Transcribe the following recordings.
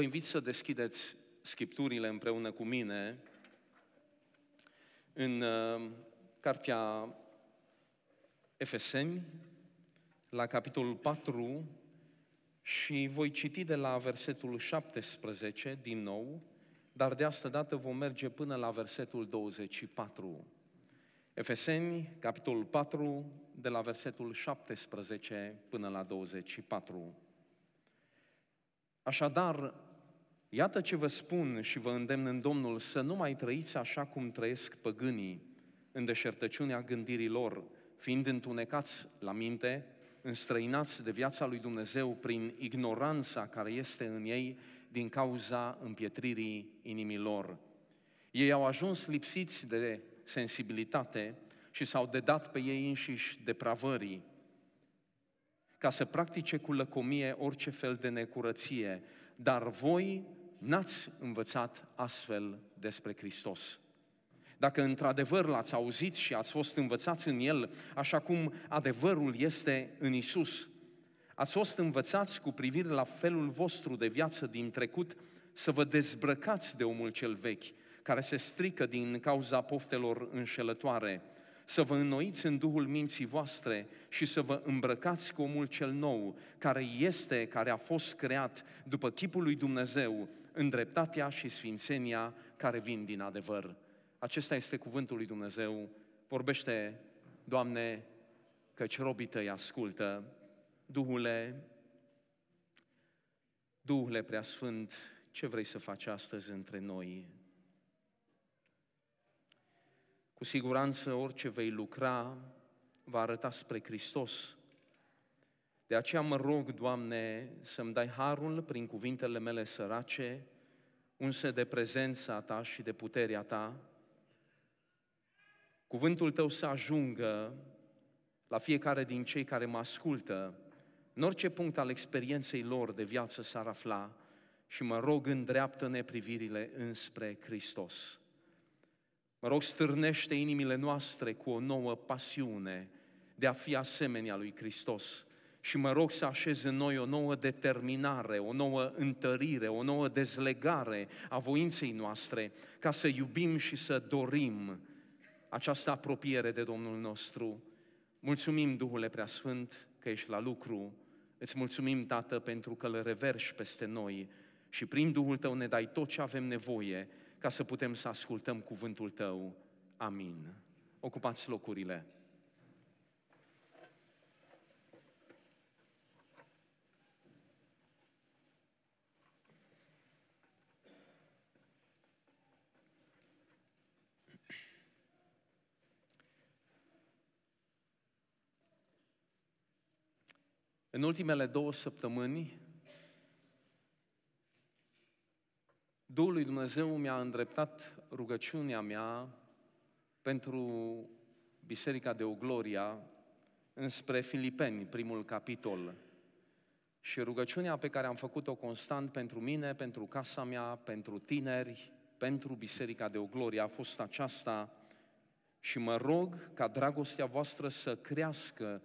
Vă invit să deschideți scripturile împreună cu mine în uh, cartea Efeseni, la capitolul 4, și voi citi de la versetul 17 din nou, dar de asta dată vom merge până la versetul 24. Efeseni, capitolul 4, de la versetul 17 până la 24. Așadar, Iată ce vă spun și vă îndemn în Domnul să nu mai trăiți așa cum trăiesc păgânii, în deșertăciunea gândirii lor, fiind întunecați la minte, înstrăinați de viața lui Dumnezeu prin ignoranța care este în ei din cauza împietririi inimilor. Ei au ajuns lipsiți de sensibilitate și s-au dedat pe ei înșiși depravării, ca să practice cu lăcomie orice fel de necurăție, dar voi n-ați învățat astfel despre Hristos. Dacă într-adevăr l-ați auzit și ați fost învățați în El, așa cum adevărul este în Isus, ați fost învățați cu privire la felul vostru de viață din trecut să vă dezbrăcați de omul cel vechi, care se strică din cauza poftelor înșelătoare, să vă înnoiți în duhul minții voastre și să vă îmbrăcați cu omul cel nou, care este, care a fost creat după chipul lui Dumnezeu, îndreptatea și sfințenia care vin din adevăr. Acesta este cuvântul lui Dumnezeu. Vorbește, Doamne, căci robii tăi ascultă. Duhule, Duhule Preasfânt, ce vrei să faci astăzi între noi? Cu siguranță orice vei lucra va arăta spre Hristos, de aceea mă rog, Doamne, să-mi dai harul prin cuvintele mele sărace, unse de prezența Ta și de puterea Ta, cuvântul Tău să ajungă la fiecare din cei care mă ascultă, în orice punct al experienței lor de viață s-ar afla și mă rog îndreaptă-ne privirile înspre Hristos. Mă rog, stârnește inimile noastre cu o nouă pasiune de a fi asemenea lui Hristos, și mă rog să așez în noi o nouă determinare, o nouă întărire, o nouă dezlegare a voinței noastre, ca să iubim și să dorim această apropiere de Domnul nostru. Mulțumim, Duhule Preasfânt, că ești la lucru. Îți mulțumim, Tată, pentru că le reverși peste noi și prin Duhul Tău ne dai tot ce avem nevoie ca să putem să ascultăm cuvântul Tău. Amin. Ocupați locurile. În ultimele două săptămâni, Duhul lui Dumnezeu mi-a îndreptat rugăciunea mea pentru Biserica de Ogloria înspre Filipeni, primul capitol. Și rugăciunea pe care am făcut-o constant pentru mine, pentru casa mea, pentru tineri, pentru Biserica de Ogloria a fost aceasta și mă rog ca dragostea voastră să crească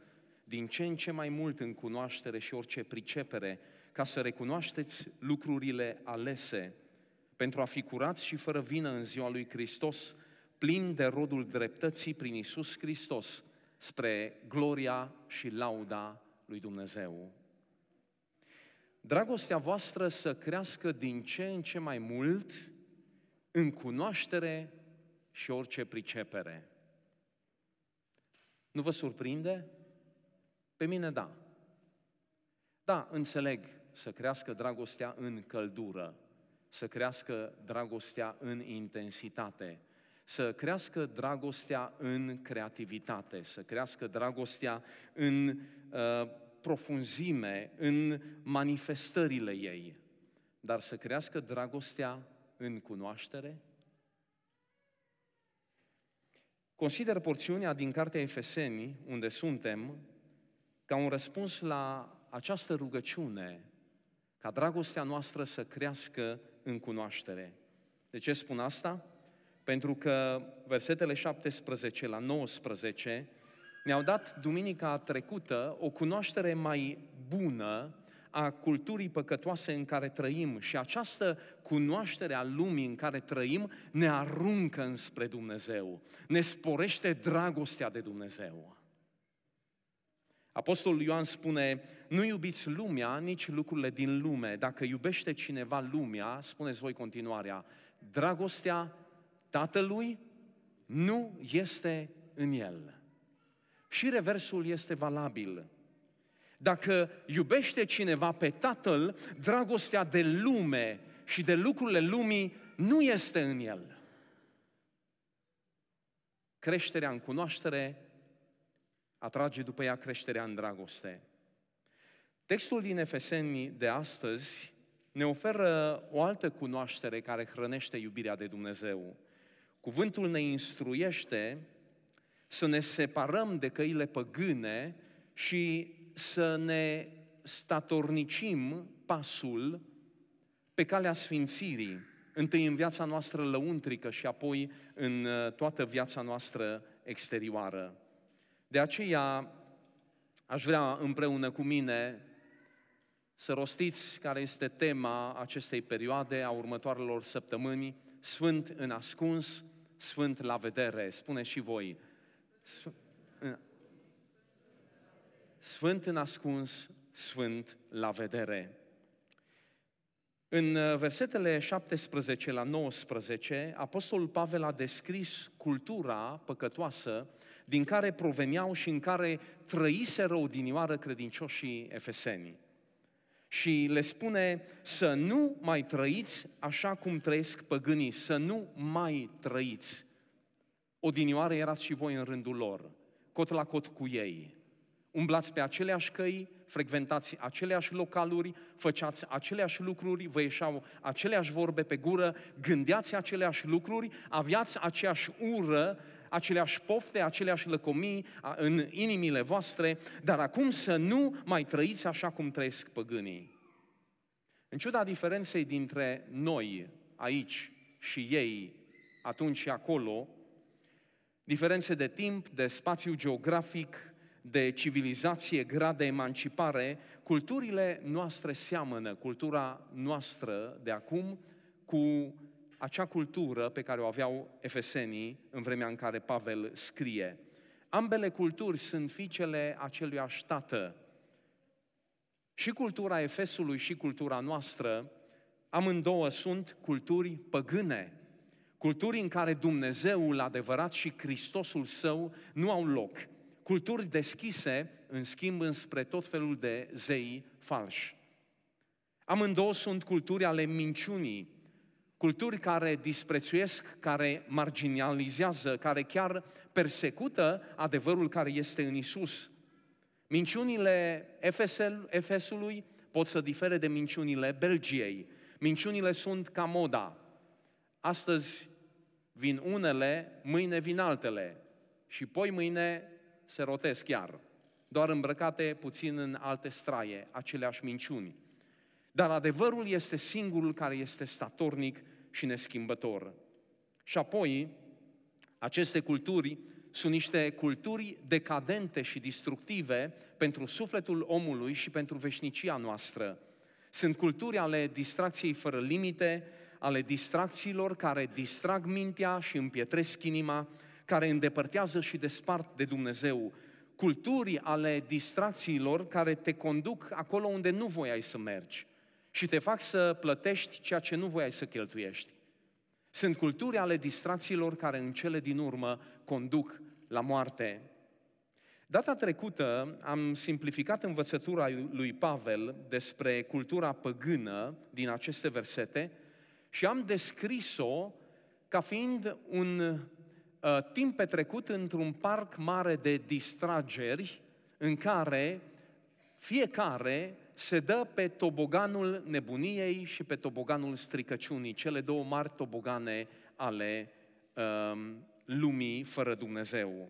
din ce în ce mai mult în cunoaștere și orice pricepere, ca să recunoașteți lucrurile alese, pentru a fi curați și fără vină în ziua lui Hristos, plin de rodul dreptății prin Isus Hristos, spre gloria și lauda lui Dumnezeu. Dragostea voastră să crească din ce în ce mai mult în cunoaștere și orice pricepere. Nu vă surprinde? Pe mine da. Da, înțeleg să crească dragostea în căldură, să crească dragostea în intensitate, să crească dragostea în creativitate, să crească dragostea în uh, profunzime, în manifestările ei, dar să crească dragostea în cunoaștere? Consider porțiunea din Cartea Efeseni, unde suntem, ca un răspuns la această rugăciune, ca dragostea noastră să crească în cunoaștere. De ce spun asta? Pentru că versetele 17 la 19 ne-au dat duminica trecută o cunoaștere mai bună a culturii păcătoase în care trăim și această cunoaștere a lumii în care trăim ne aruncă înspre Dumnezeu, ne sporește dragostea de Dumnezeu. Apostolul Ioan spune, nu iubiți lumea, nici lucrurile din lume. Dacă iubește cineva lumea, spuneți voi continuarea, dragostea Tatălui nu este în el. Și reversul este valabil. Dacă iubește cineva pe Tatăl, dragostea de lume și de lucrurile lumii nu este în el. Creșterea în cunoaștere atrage după ea creșterea în dragoste. Textul din Efeseni de astăzi ne oferă o altă cunoaștere care hrănește iubirea de Dumnezeu. Cuvântul ne instruiește să ne separăm de căile păgâne și să ne statornicim pasul pe calea sfințirii, întâi în viața noastră lăuntrică și apoi în uh, toată viața noastră exterioară. De aceea aș vrea împreună cu mine să rostiți care este tema acestei perioade, a următoarelor săptămâni, Sfânt în ascuns, Sfânt la vedere. Spune și voi. Sfânt în ascuns, Sfânt la vedere. În uh, versetele 17 la 19, Apostolul Pavel a descris cultura păcătoasă din care proveneau și în care trăiseră odinioară credincioșii efesenii. Și le spune să nu mai trăiți așa cum trăiesc păgânii, să nu mai trăiți. Odinioară erați și voi în rândul lor, cot la cot cu ei. Umblați pe aceleași căi, frecventați aceleași localuri, făceați aceleași lucruri, vă ieșeau aceleași vorbe pe gură, gândeați aceleași lucruri, aveați aceeași ură aceleași pofte, aceleași lăcomii în inimile voastre, dar acum să nu mai trăiți așa cum trăiesc păgânii. În ciuda diferenței dintre noi aici și ei atunci și acolo, diferențe de timp, de spațiu geografic, de civilizație, grad de emancipare, culturile noastre seamănă, cultura noastră de acum, cu acea cultură pe care o aveau efesenii în vremea în care Pavel scrie. Ambele culturi sunt fiicele acelui tată. Și cultura Efesului și cultura noastră, amândouă sunt culturi păgâne, culturi în care Dumnezeul adevărat și Hristosul său nu au loc, culturi deschise, în schimb, înspre tot felul de zei falși. Amândouă sunt culturi ale minciunii, culturi care disprețuiesc, care marginalizează, care chiar persecută adevărul care este în Isus. Minciunile Efesel, Efesului pot să difere de minciunile Belgiei. Minciunile sunt ca moda. Astăzi vin unele, mâine vin altele și poi mâine se rotesc chiar, doar îmbrăcate puțin în alte straie, aceleași minciuni. Dar adevărul este singurul care este statornic și neschimbător. Și apoi, aceste culturi sunt niște culturi decadente și destructive pentru sufletul omului și pentru veșnicia noastră. Sunt culturi ale distracției fără limite, ale distracțiilor care distrag mintea și împietresc inima, care îndepărtează și despart de Dumnezeu. Culturi ale distracțiilor care te conduc acolo unde nu voiai să mergi și te fac să plătești ceea ce nu voiai să cheltuiești. Sunt culturi ale distracțiilor care în cele din urmă conduc la moarte. Data trecută am simplificat învățătura lui Pavel despre cultura păgână din aceste versete și am descris-o ca fiind un uh, timp petrecut într-un parc mare de distrageri în care fiecare se dă pe toboganul nebuniei și pe toboganul stricăciunii, cele două mari tobogane ale um, lumii fără Dumnezeu.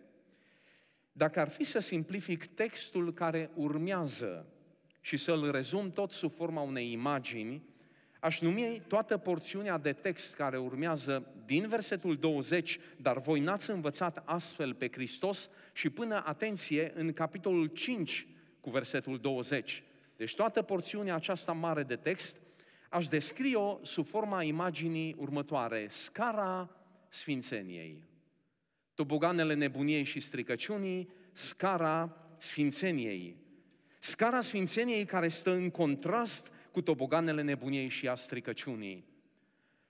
Dacă ar fi să simplific textul care urmează și să-l rezum tot sub forma unei imagini, aș numi toată porțiunea de text care urmează din versetul 20, dar voi n-ați învățat astfel pe Hristos și până, atenție, în capitolul 5 cu versetul 20. Deci toată porțiunea aceasta mare de text aș descrie-o sub forma imaginii următoare, scara sfințeniei. Toboganele nebuniei și stricăciunii, scara sfințeniei. Scara sfințeniei care stă în contrast cu toboganele nebuniei și a stricăciunii.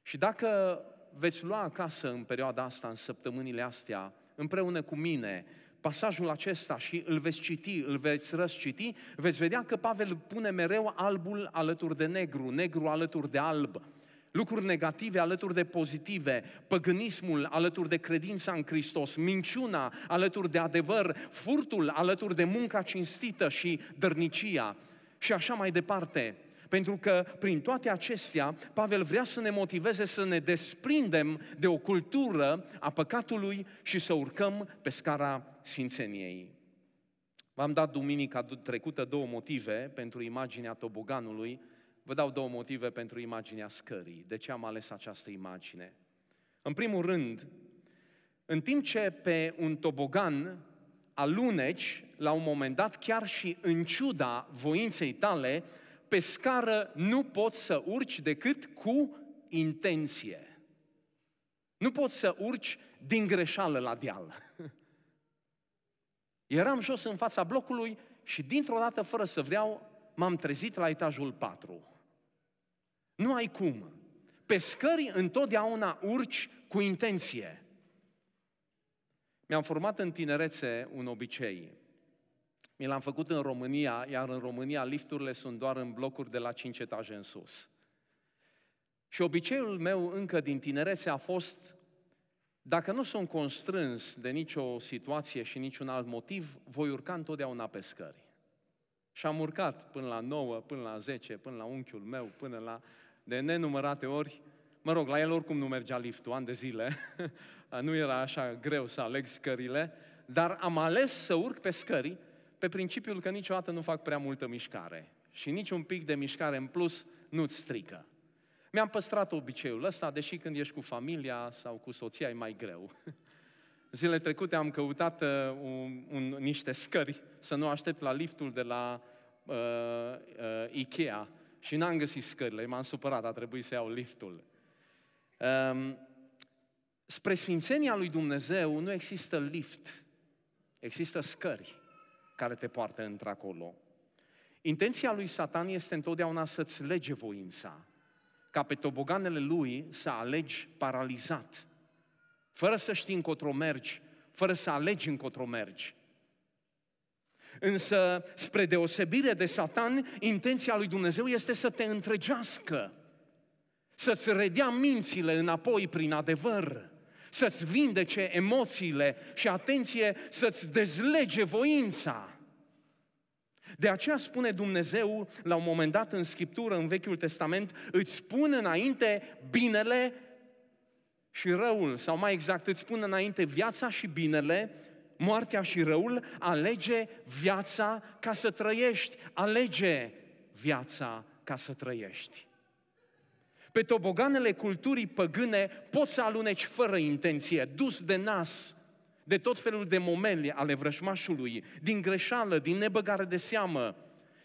Și dacă veți lua acasă în perioada asta, în săptămânile astea, împreună cu mine, pasajul acesta și îl veți citi, îl veți răsciti, veți vedea că Pavel pune mereu albul alături de negru, negru alături de alb lucruri negative alături de pozitive, păgânismul alături de credința în Hristos, minciuna alături de adevăr, furtul alături de munca cinstită și dărnicia și așa mai departe. Pentru că prin toate acestea, Pavel vrea să ne motiveze să ne desprindem de o cultură a păcatului și să urcăm pe scara sfințeniei. V-am dat duminica trecută două motive pentru imaginea toboganului, vă dau două motive pentru imaginea scării. De ce am ales această imagine? În primul rând, în timp ce pe un tobogan aluneci, la un moment dat, chiar și în ciuda voinței tale, pe scară nu poți să urci decât cu intenție. Nu poți să urci din greșeală la deal. Eram jos în fața blocului și dintr-o dată, fără să vreau, m-am trezit la etajul 4. Nu ai cum. Pe scări întotdeauna urci cu intenție. Mi-am format în tinerețe un obicei. Mi l-am făcut în România, iar în România lifturile sunt doar în blocuri de la 5 etaje în sus. Și obiceiul meu încă din tinerețe a fost, dacă nu sunt constrâns de nicio situație și niciun alt motiv, voi urca întotdeauna pe scări. Și am urcat până la 9, până la 10, până la unchiul meu, până la de nenumărate ori. Mă rog, la el oricum nu mergea liftul, ani de zile. nu era așa greu să aleg scările, dar am ales să urc pe scări pe principiul că niciodată nu fac prea multă mișcare și nici un pic de mișcare în plus nu-ți strică. Mi-am păstrat obiceiul ăsta, deși când ești cu familia sau cu soția e mai greu. Zilele trecute am căutat uh, un, un, niște scări să nu aștept la liftul de la uh, uh, Ikea și n-am găsit scările, m-am supărat, a trebuit să iau liftul. Um, spre Sfințenia lui Dumnezeu nu există lift, există scări care te poartă într-acolo. Intenția lui Satan este întotdeauna să-ți lege voința, ca pe toboganele lui să alegi paralizat, fără să știi încotro mergi, fără să alegi încotro mergi. Însă, spre deosebire de Satan, intenția lui Dumnezeu este să te întregească, să-ți redea mințile înapoi prin adevăr să-ți vindece emoțiile și, atenție, să-ți dezlege voința. De aceea spune Dumnezeu, la un moment dat în Scriptură, în Vechiul Testament, îți spun înainte binele și răul, sau mai exact, îți spun înainte viața și binele, moartea și răul, alege viața ca să trăiești, alege viața ca să trăiești. Pe toboganele culturii păgâne poți să aluneci fără intenție, dus de nas, de tot felul de momeli ale vrășmașului, din greșeală, din nebăgare de seamă,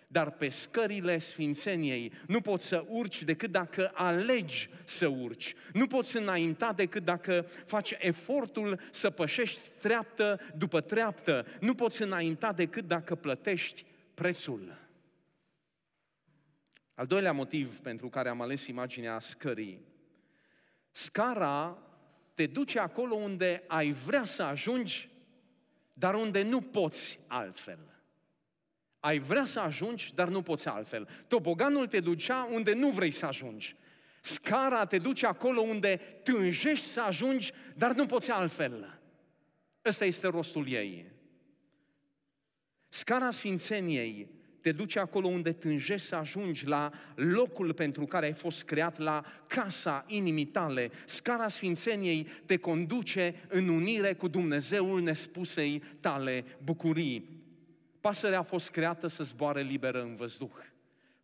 dar pe scările sfințeniei nu poți să urci decât dacă alegi să urci. Nu poți înainta decât dacă faci efortul să pășești treaptă după treaptă. Nu poți înainta decât dacă plătești prețul. Al doilea motiv pentru care am ales imaginea scării. Scara te duce acolo unde ai vrea să ajungi, dar unde nu poți altfel. Ai vrea să ajungi, dar nu poți altfel. Toboganul te ducea unde nu vrei să ajungi. Scara te duce acolo unde tânjești să ajungi, dar nu poți altfel. Ăsta este rostul ei. Scara sfințeniei te duce acolo unde tânjești să ajungi, la locul pentru care ai fost creat, la casa inimii tale. Scara Sfințeniei te conduce în unire cu Dumnezeul nespusei tale bucurii. Pasărea a fost creată să zboare liberă în văzduh.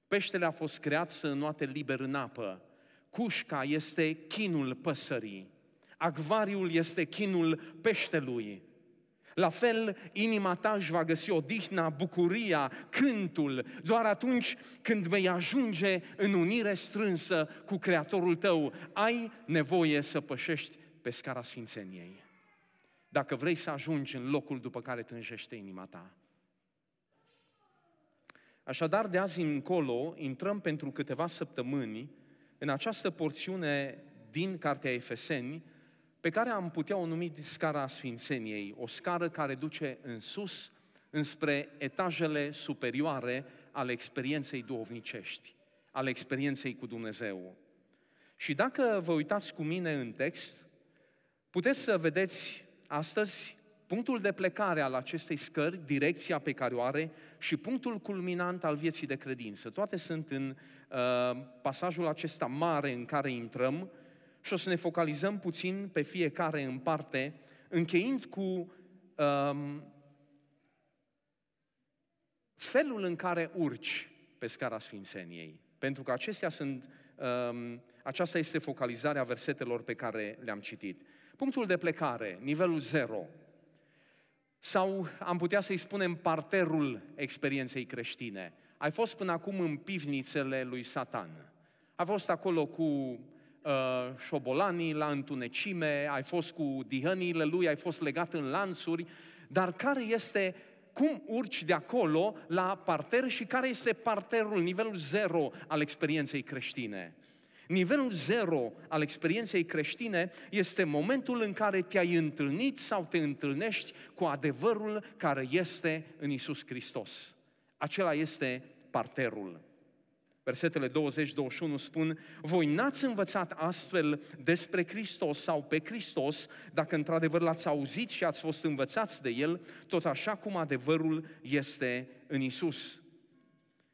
Peștele a fost creat să înoate liber în apă. Cușca este chinul păsării. Acvariul este chinul peștelui. La fel, inima ta își va găsi odihna, bucuria, cântul, doar atunci când vei ajunge în unire strânsă cu Creatorul tău. Ai nevoie să pășești pe scara Sfințeniei. Dacă vrei să ajungi în locul după care tânjește inima ta. Așadar, de azi încolo, intrăm pentru câteva săptămâni în această porțiune din Cartea Efeseni, pe care am putea o numi scara Sfințeniei, o scară care duce în sus, înspre etajele superioare ale experienței duovnicești, ale experienței cu Dumnezeu. Și dacă vă uitați cu mine în text, puteți să vedeți astăzi punctul de plecare al acestei scări, direcția pe care o are și punctul culminant al vieții de credință. Toate sunt în uh, pasajul acesta mare în care intrăm și o să ne focalizăm puțin pe fiecare în parte, încheind cu um, felul în care urci pe scara Sfințeniei. Pentru că acestea sunt, um, aceasta este focalizarea versetelor pe care le-am citit. Punctul de plecare, nivelul 0, sau am putea să-i spunem parterul experienței creștine. Ai fost până acum în pivnițele lui Satan. Ai fost acolo cu uh, șobolanii la întunecime, ai fost cu dihăniile lui, ai fost legat în lanțuri, dar care este cum urci de acolo la parter și care este parterul, nivelul zero al experienței creștine. Nivelul zero al experienței creștine este momentul în care te-ai întâlnit sau te întâlnești cu adevărul care este în Isus Hristos. Acela este parterul. Versetele 20-21 spun, voi n-ați învățat astfel despre Hristos sau pe Hristos, dacă într-adevăr l-ați auzit și ați fost învățați de El, tot așa cum adevărul este în Isus.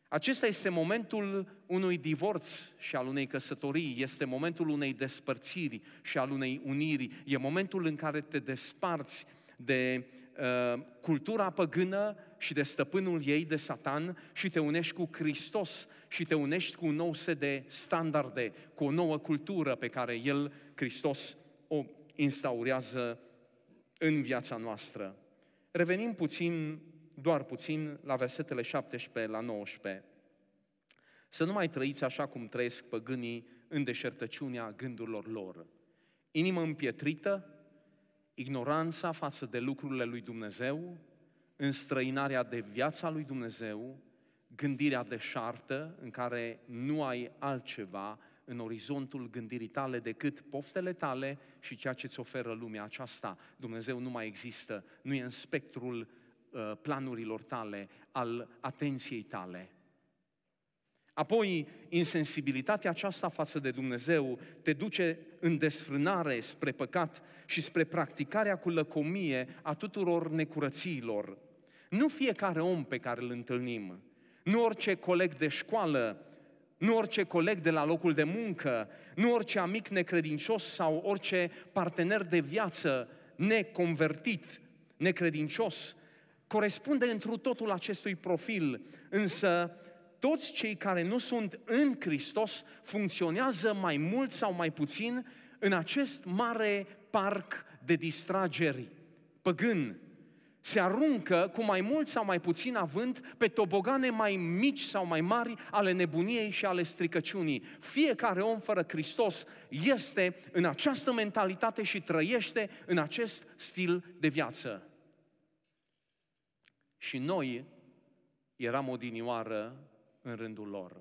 Acesta este momentul unui divorț și al unei căsătorii, este momentul unei despărțiri și al unei uniri, e momentul în care te desparți de uh, cultura păgână și de stăpânul ei, de Satan, și te unești cu Hristos și te unești cu un nou set de standarde, cu o nouă cultură pe care El, Hristos, o instaurează în viața noastră. Revenim puțin, doar puțin, la versetele 17 la 19. Să nu mai trăiți așa cum trăiesc păgânii în deșertăciunea gândurilor lor. Inimă împietrită, ignoranța față de lucrurile lui Dumnezeu, înstrăinarea de viața lui Dumnezeu, gândirea deșartă în care nu ai altceva în orizontul gândirii tale decât poftele tale și ceea ce îți oferă lumea aceasta. Dumnezeu nu mai există, nu e în spectrul uh, planurilor tale, al atenției tale. Apoi, insensibilitatea aceasta față de Dumnezeu te duce în desfrânare spre păcat și spre practicarea cu lăcomie a tuturor necurățiilor. Nu fiecare om pe care îl întâlnim, nu orice coleg de școală, nu orice coleg de la locul de muncă, nu orice amic necredincios sau orice partener de viață neconvertit, necredincios, corespunde întru totul acestui profil, însă toți cei care nu sunt în Hristos funcționează mai mult sau mai puțin în acest mare parc de distrageri păgân. Se aruncă cu mai mult sau mai puțin având pe tobogane mai mici sau mai mari ale nebuniei și ale stricăciunii. Fiecare om fără Hristos este în această mentalitate și trăiește în acest stil de viață. Și noi eram odinioară în rândul lor.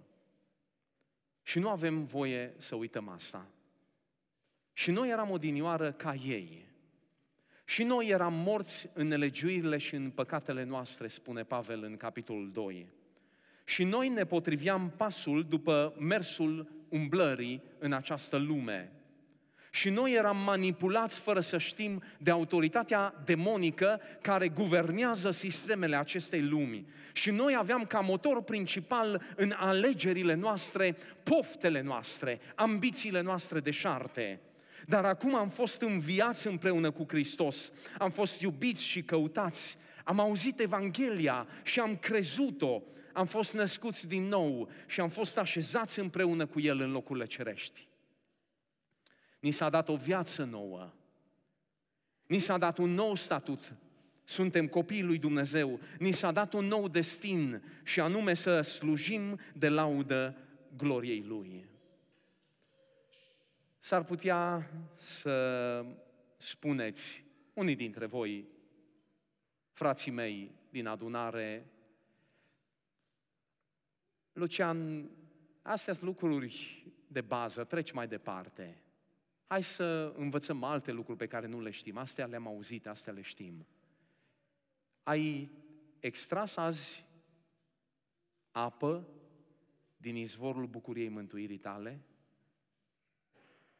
Și nu avem voie să uităm asta. Și noi eram odinioară ca ei. Și noi eram morți în nelegiuirile și în păcatele noastre, spune Pavel în capitolul 2. Și noi ne potriviam pasul după mersul umblării în această lume. Și noi eram manipulați fără să știm de autoritatea demonică care guvernează sistemele acestei lumi. Și noi aveam ca motor principal în alegerile noastre poftele noastre, ambițiile noastre deșarte. Dar acum am fost înviați împreună cu Hristos, am fost iubiți și căutați, am auzit Evanghelia și am crezut-o, am fost născuți din nou și am fost așezați împreună cu El în locurile cerești. Ni s-a dat o viață nouă. Ni s-a dat un nou statut. Suntem copiii lui Dumnezeu. Ni s-a dat un nou destin și anume să slujim de laudă gloriei Lui. S-ar putea să spuneți, unii dintre voi, frații mei din adunare, Lucian, astea sunt lucruri de bază, treci mai departe. Hai să învățăm alte lucruri pe care nu le știm. Astea le-am auzit, astea le știm. Ai extras azi apă din izvorul bucuriei mântuirii tale?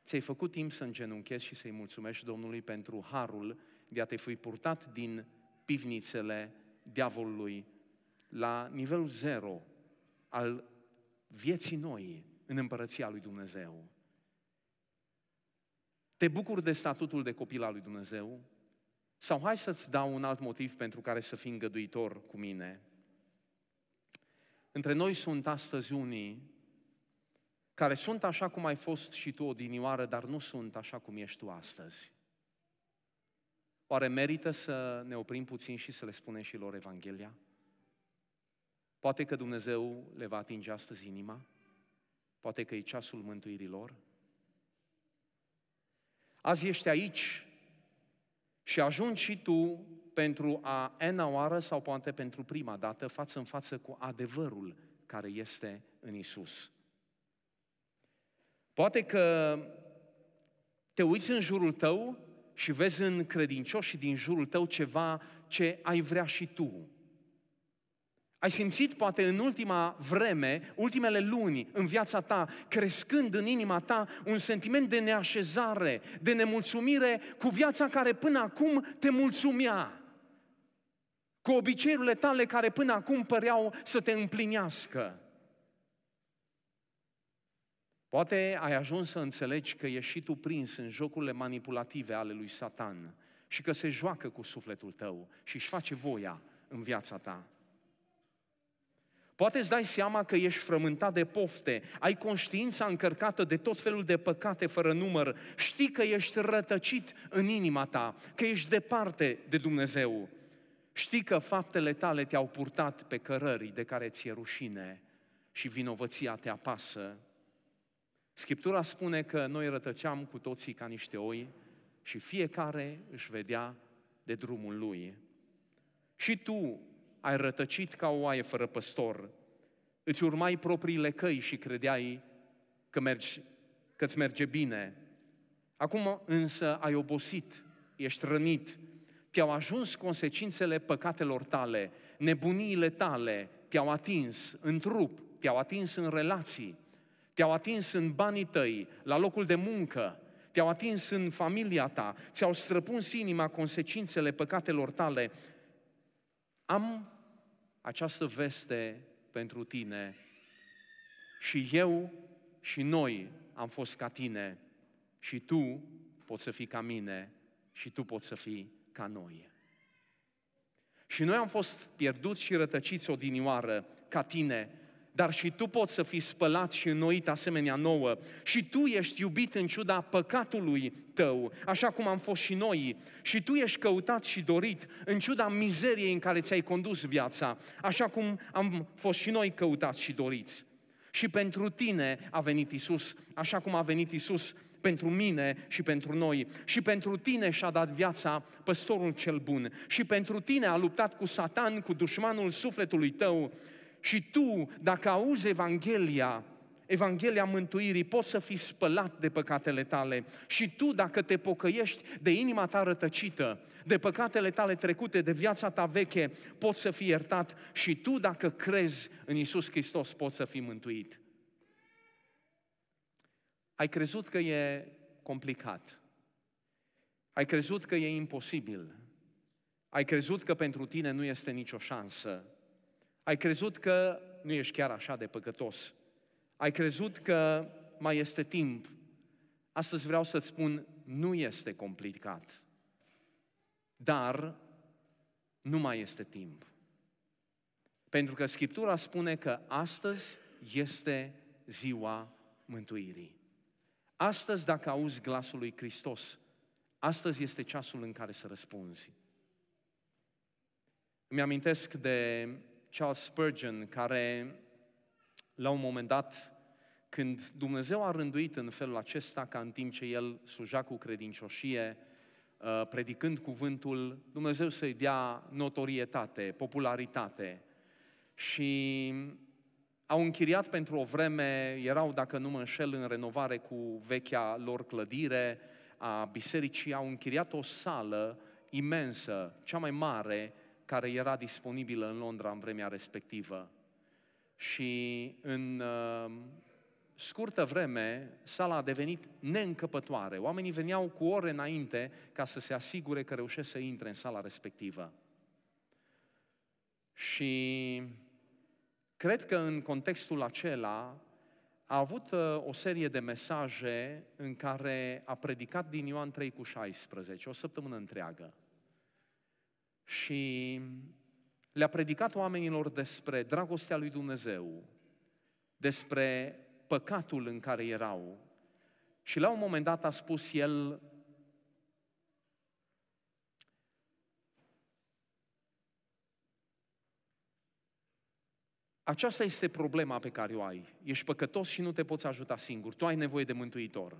Ți-ai făcut timp să îngenunchezi și să-i mulțumești Domnului pentru harul de a te fi purtat din pivnițele diavolului la nivelul zero al vieții noi în împărăția lui Dumnezeu. Te bucuri de statutul de copil al lui Dumnezeu? Sau hai să-ți dau un alt motiv pentru care să fii îngăduitor cu mine. Între noi sunt astăzi unii care sunt așa cum ai fost și tu odinioară, dar nu sunt așa cum ești tu astăzi. Oare merită să ne oprim puțin și să le spunem și lor Evanghelia? Poate că Dumnezeu le va atinge astăzi inima? Poate că e ceasul mântuirii lor? Azi ești aici și ajungi și tu pentru a ena oară sau poate pentru prima dată față în față cu adevărul care este în Isus. Poate că te uiți în jurul tău și vezi în credincioșii din jurul tău ceva ce ai vrea și tu ai simțit poate în ultima vreme, ultimele luni în viața ta, crescând în inima ta un sentiment de neașezare, de nemulțumire cu viața care până acum te mulțumea. Cu obiceiurile tale care până acum păreau să te împlinească. Poate ai ajuns să înțelegi că ești și tu prins în jocurile manipulative ale lui Satan și că se joacă cu sufletul tău și își face voia în viața ta. Poate îți dai seama că ești frământat de pofte, ai conștiința încărcată de tot felul de păcate fără număr, știi că ești rătăcit în inima ta, că ești departe de Dumnezeu. Știi că faptele tale te-au purtat pe cărări de care ți-e rușine și vinovăția te apasă. Scriptura spune că noi rătăceam cu toții ca niște oi și fiecare își vedea de drumul lui. Și tu ai rătăcit ca o oaie fără păstor. Îți urmai propriile căi și credeai că mergi, că-ți merge bine. Acum însă ai obosit, ești rănit, te-au ajuns consecințele păcatelor tale, nebuniile tale, te-au atins în trup, te-au atins în relații, te-au atins în banii tăi, la locul de muncă, te-au atins în familia ta, ți-au străpuns inima consecințele păcatelor tale. Am această veste pentru tine și eu și noi am fost ca tine și tu poți să fii ca mine și tu poți să fii ca noi. Și noi am fost pierduți și rătăciți odinioară ca tine dar și tu poți să fii spălat și înnoit asemenea nouă. Și tu ești iubit în ciuda păcatului tău, așa cum am fost și noi. Și tu ești căutat și dorit în ciuda mizeriei în care ți-ai condus viața, așa cum am fost și noi căutați și doriți. Și pentru tine a venit Isus, așa cum a venit Isus pentru mine și pentru noi. Și pentru tine și-a dat viața păstorul cel bun. Și pentru tine a luptat cu Satan, cu dușmanul sufletului tău și tu, dacă auzi Evanghelia, Evanghelia mântuirii, poți să fii spălat de păcatele tale. Și tu, dacă te pocăiești de inima ta rătăcită, de păcatele tale trecute, de viața ta veche, poți să fii iertat. Și tu, dacă crezi în Isus Hristos, poți să fii mântuit. Ai crezut că e complicat. Ai crezut că e imposibil. Ai crezut că pentru tine nu este nicio șansă. Ai crezut că nu ești chiar așa de păcătos. Ai crezut că mai este timp. Astăzi vreau să-ți spun, nu este complicat. Dar nu mai este timp. Pentru că Scriptura spune că astăzi este ziua mântuirii. Astăzi, dacă auzi glasul lui Hristos, astăzi este ceasul în care să răspunzi. Îmi amintesc de Charles Spurgeon, care la un moment dat, când Dumnezeu a rânduit în felul acesta, ca în timp ce el sluja cu credincioșie, uh, predicând cuvântul, Dumnezeu să-i dea notorietate, popularitate. Și au închiriat pentru o vreme, erau, dacă nu mă înșel, în renovare cu vechea lor clădire a bisericii, au închiriat o sală imensă, cea mai mare, care era disponibilă în Londra în vremea respectivă. Și în uh, scurtă vreme, sala a devenit neîncăpătoare. Oamenii veneau cu ore înainte ca să se asigure că reușesc să intre în sala respectivă. Și cred că în contextul acela a avut uh, o serie de mesaje în care a predicat din Ioan 3 cu 16, o săptămână întreagă și le-a predicat oamenilor despre dragostea lui Dumnezeu, despre păcatul în care erau. Și la un moment dat a spus el, Aceasta este problema pe care o ai. Ești păcătos și nu te poți ajuta singur. Tu ai nevoie de mântuitor.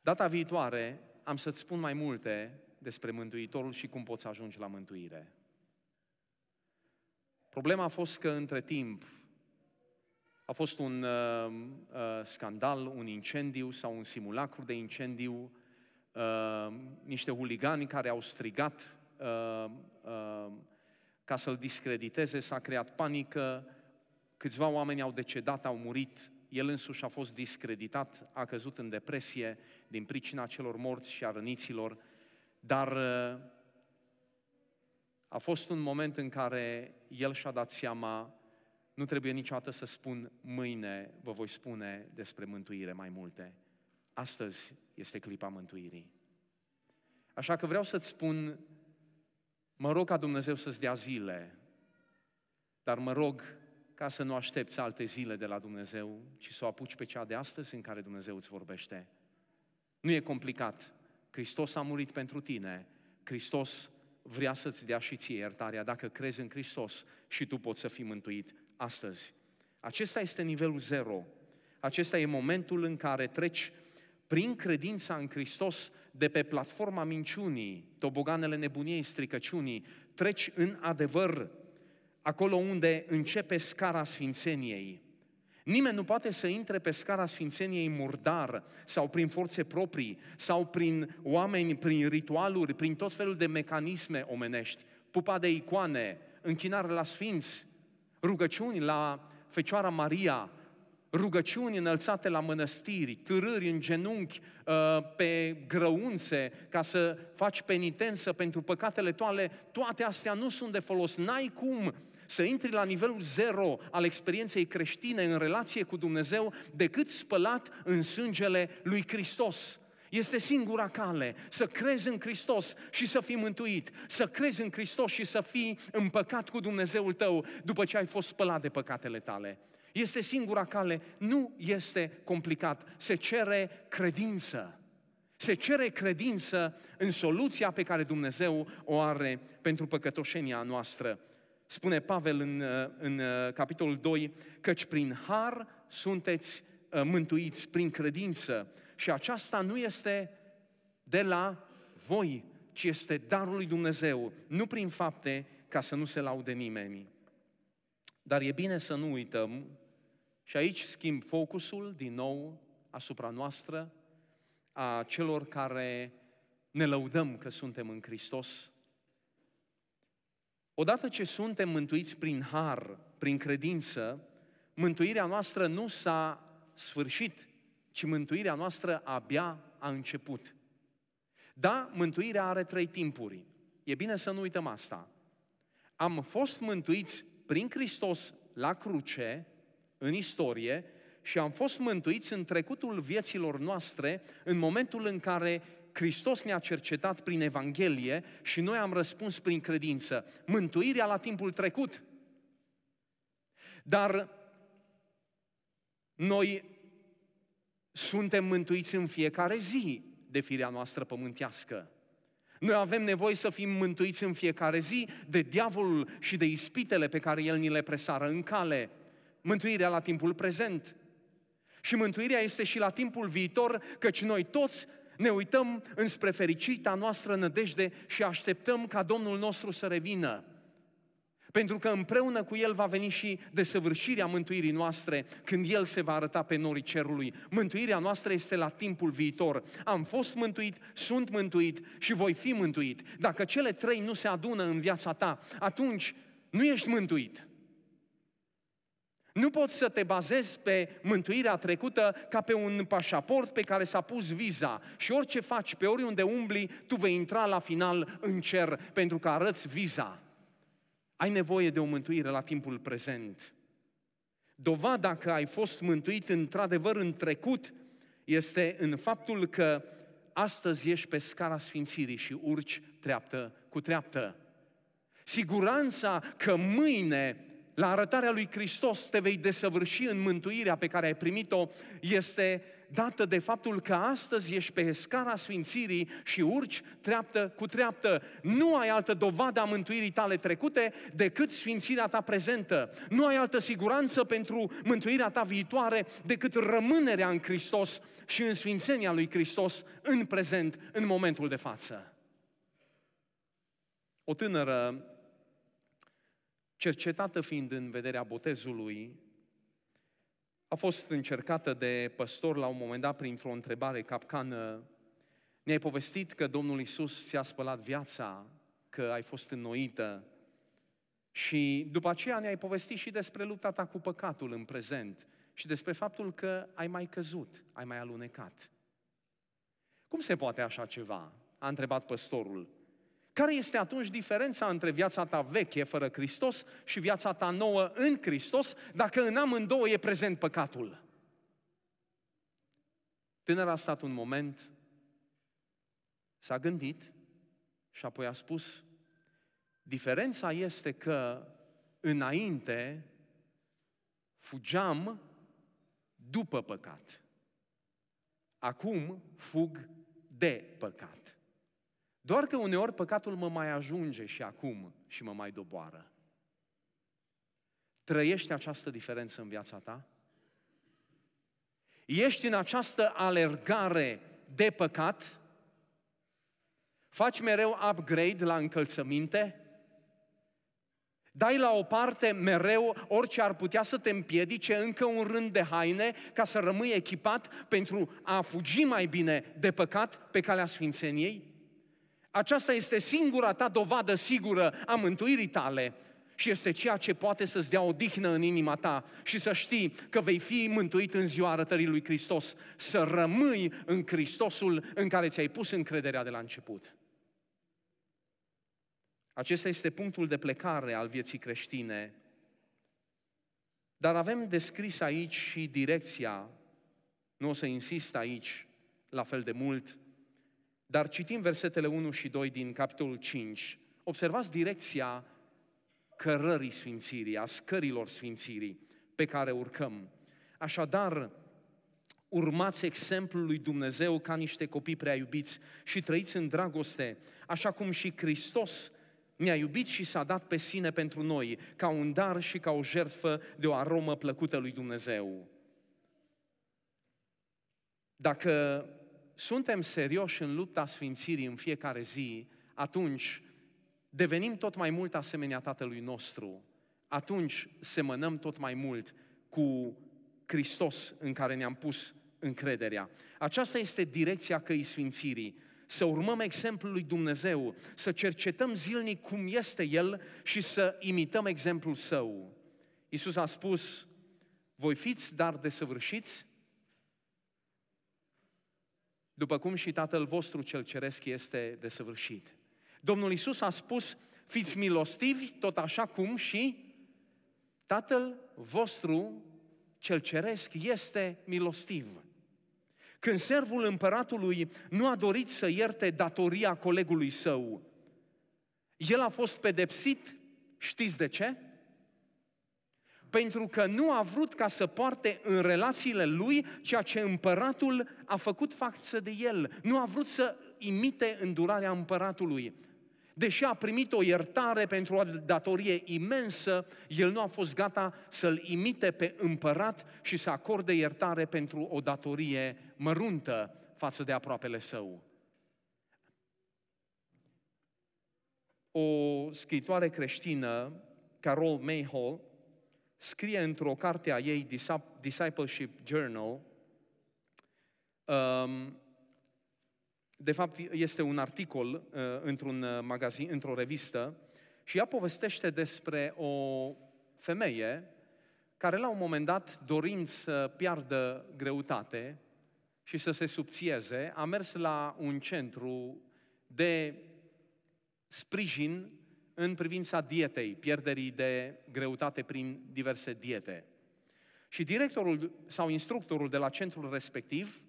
Data viitoare am să-ți spun mai multe despre Mântuitorul și cum poți să ajungi la mântuire. Problema a fost că între timp a fost un uh, uh, scandal, un incendiu sau un simulacru de incendiu, uh, niște huligani care au strigat uh, uh, ca să-l discrediteze, s-a creat panică, câțiva oameni au decedat, au murit, el însuși a fost discreditat, a căzut în depresie din pricina celor morți și a răniților dar uh, a fost un moment în care el și-a dat seama, nu trebuie niciodată să spun mâine, vă voi spune despre mântuire mai multe. Astăzi este clipa mântuirii. Așa că vreau să-ți spun, mă rog ca Dumnezeu să-ți dea zile, dar mă rog ca să nu aștepți alte zile de la Dumnezeu, ci să o apuci pe cea de astăzi în care Dumnezeu îți vorbește. Nu e complicat, Hristos a murit pentru tine, Hristos vrea să-ți dea și ție iertarea. Dacă crezi în Hristos și tu poți să fii mântuit astăzi. Acesta este nivelul zero. Acesta e momentul în care treci prin credința în Hristos de pe platforma minciunii, toboganele nebuniei, stricăciunii, treci în adevăr acolo unde începe scara sfințeniei. Nimeni nu poate să intre pe scara sfințeniei murdar sau prin forțe proprii sau prin oameni, prin ritualuri, prin tot felul de mecanisme omenești. Pupa de icoane, închinare la sfinți, rugăciuni la Fecioara Maria, rugăciuni înălțate la mănăstiri, târâri în genunchi, uh, pe grăunțe, ca să faci penitență pentru păcatele toale, toate astea nu sunt de folos. N-ai cum să intri la nivelul zero al experienței creștine în relație cu Dumnezeu decât spălat în sângele lui Hristos. Este singura cale să crezi în Hristos și să fii mântuit, să crezi în Hristos și să fii împăcat cu Dumnezeul tău după ce ai fost spălat de păcatele tale. Este singura cale, nu este complicat, se cere credință. Se cere credință în soluția pe care Dumnezeu o are pentru păcătoșenia noastră spune Pavel în, uh, în uh, capitolul 2, căci prin har sunteți uh, mântuiți prin credință și aceasta nu este de la voi, ci este darul lui Dumnezeu, nu prin fapte ca să nu se laude nimeni. Dar e bine să nu uităm, și aici schimb focusul din nou asupra noastră, a celor care ne lăudăm că suntem în Hristos, Odată ce suntem mântuiți prin har, prin credință, mântuirea noastră nu s-a sfârșit, ci mântuirea noastră abia a început. Da, mântuirea are trei timpuri. E bine să nu uităm asta. Am fost mântuiți prin Hristos la cruce, în istorie, și am fost mântuiți în trecutul vieților noastre, în momentul în care Hristos ne-a cercetat prin Evanghelie și noi am răspuns prin credință. Mântuirea la timpul trecut. Dar noi suntem mântuiți în fiecare zi de firea noastră pământească. Noi avem nevoie să fim mântuiți în fiecare zi de diavolul și de ispitele pe care el ni le presară în cale. Mântuirea la timpul prezent. Și mântuirea este și la timpul viitor, căci noi toți ne uităm înspre fericita noastră nădejde și așteptăm ca Domnul nostru să revină. Pentru că împreună cu El va veni și desăvârșirea mântuirii noastre când El se va arăta pe norii cerului. Mântuirea noastră este la timpul viitor. Am fost mântuit, sunt mântuit și voi fi mântuit. Dacă cele trei nu se adună în viața ta, atunci nu ești mântuit. Nu poți să te bazezi pe mântuirea trecută ca pe un pașaport pe care s-a pus viza. Și orice faci, pe oriunde umbli, tu vei intra la final în cer pentru că arăți viza. Ai nevoie de o mântuire la timpul prezent. Dovada că ai fost mântuit într-adevăr în trecut este în faptul că astăzi ești pe scara sfințirii și urci treaptă cu treaptă. Siguranța că mâine la arătarea lui Hristos te vei desăvârși în mântuirea pe care ai primit-o, este dată de faptul că astăzi ești pe scara sfințirii și urci treaptă cu treaptă. Nu ai altă dovadă a mântuirii tale trecute decât sfințirea ta prezentă. Nu ai altă siguranță pentru mântuirea ta viitoare decât rămânerea în Hristos și în sfințenia lui Hristos în prezent, în momentul de față. O tânără cercetată fiind în vederea botezului, a fost încercată de păstor la un moment dat printr-o întrebare capcană. Ne-ai povestit că Domnul Isus ți-a spălat viața, că ai fost înnoită și după aceea ne-ai povestit și despre lupta ta cu păcatul în prezent și despre faptul că ai mai căzut, ai mai alunecat. Cum se poate așa ceva? A întrebat păstorul. Care este atunci diferența între viața ta veche fără Hristos și viața ta nouă în Hristos, dacă în amândouă e prezent păcatul? Tânăr a stat un moment, s-a gândit și apoi a spus, diferența este că înainte fugeam după păcat. Acum fug de păcat. Doar că uneori păcatul mă mai ajunge și acum și mă mai doboară. Trăiește această diferență în viața ta? Ești în această alergare de păcat? Faci mereu upgrade la încălțăminte? Dai la o parte mereu orice ar putea să te împiedice încă un rând de haine ca să rămâi echipat pentru a fugi mai bine de păcat pe calea sfințeniei? Aceasta este singura ta dovadă sigură a mântuirii tale și este ceea ce poate să-ți dea odihnă în inima ta și să știi că vei fi mântuit în ziua arătării lui Hristos, să rămâi în Hristosul în care ți-ai pus încrederea de la început. Acesta este punctul de plecare al vieții creștine. Dar avem descris aici și direcția, nu o să insist aici la fel de mult, dar citim versetele 1 și 2 din capitolul 5. Observați direcția cărării sfințirii, a scărilor sfințirii pe care urcăm. Așadar, urmați exemplul lui Dumnezeu ca niște copii prea iubiți și trăiți în dragoste, așa cum și Hristos ne-a iubit și s-a dat pe sine pentru noi, ca un dar și ca o jertfă de o aromă plăcută lui Dumnezeu. Dacă suntem serioși în lupta sfințirii în fiecare zi, atunci devenim tot mai mult asemenea Tatălui nostru, atunci semănăm tot mai mult cu Hristos în care ne-am pus încrederea. Aceasta este direcția căi sfințirii. Să urmăm exemplul lui Dumnezeu, să cercetăm zilnic cum este El și să imităm exemplul Său. Iisus a spus, voi fiți dar desăvârșiți după cum și Tatăl vostru cel ceresc este desăvârșit. Domnul Isus a spus, fiți milostivi, tot așa cum și Tatăl vostru cel ceresc este milostiv. Când servul împăratului nu a dorit să ierte datoria colegului său, el a fost pedepsit, știți de ce? pentru că nu a vrut ca să poarte în relațiile lui ceea ce împăratul a făcut față de el. Nu a vrut să imite îndurarea împăratului. Deși a primit o iertare pentru o datorie imensă, el nu a fost gata să-l imite pe împărat și să acorde iertare pentru o datorie măruntă față de aproapele său. O scritoare creștină, Carol Mayhall, scrie într-o carte a ei, Discipleship Journal, um, de fapt este un articol uh, într-un uh, magazin, într-o revistă, și ea povestește despre o femeie care la un moment dat, dorind să piardă greutate și să se subțieze, a mers la un centru de sprijin în privința dietei, pierderii de greutate prin diverse diete. Și directorul sau instructorul de la centrul respectiv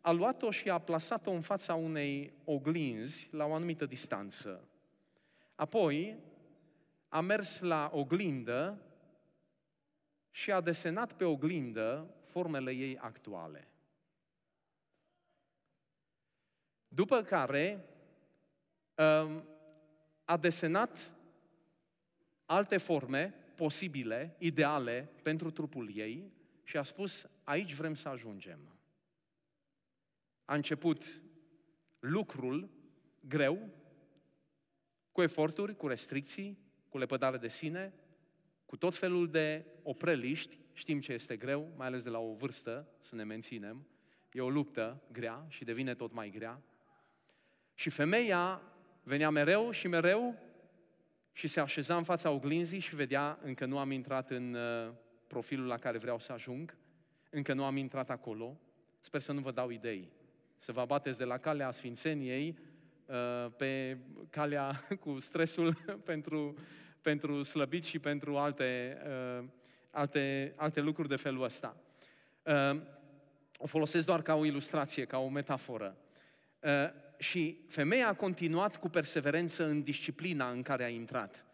a luat-o și a plasat-o în fața unei oglinzi la o anumită distanță. Apoi a mers la oglindă și a desenat pe oglindă formele ei actuale. După care, um, a desenat alte forme posibile, ideale pentru trupul ei și a spus, aici vrem să ajungem. A început lucrul greu, cu eforturi, cu restricții, cu lepădare de sine, cu tot felul de opreliști, știm ce este greu, mai ales de la o vârstă, să ne menținem, e o luptă grea și devine tot mai grea. Și femeia venea mereu și mereu și se așeza în fața oglinzii și vedea, încă nu am intrat în uh, profilul la care vreau să ajung, încă nu am intrat acolo, sper să nu vă dau idei, să vă abateți de la calea Sfințeniei uh, pe calea cu stresul pentru, pentru slăbit și pentru alte, uh, alte, alte lucruri de felul ăsta. O folosesc doar ca o ilustrație, ca o metaforă și femeia a continuat cu perseverență în disciplina în care a intrat.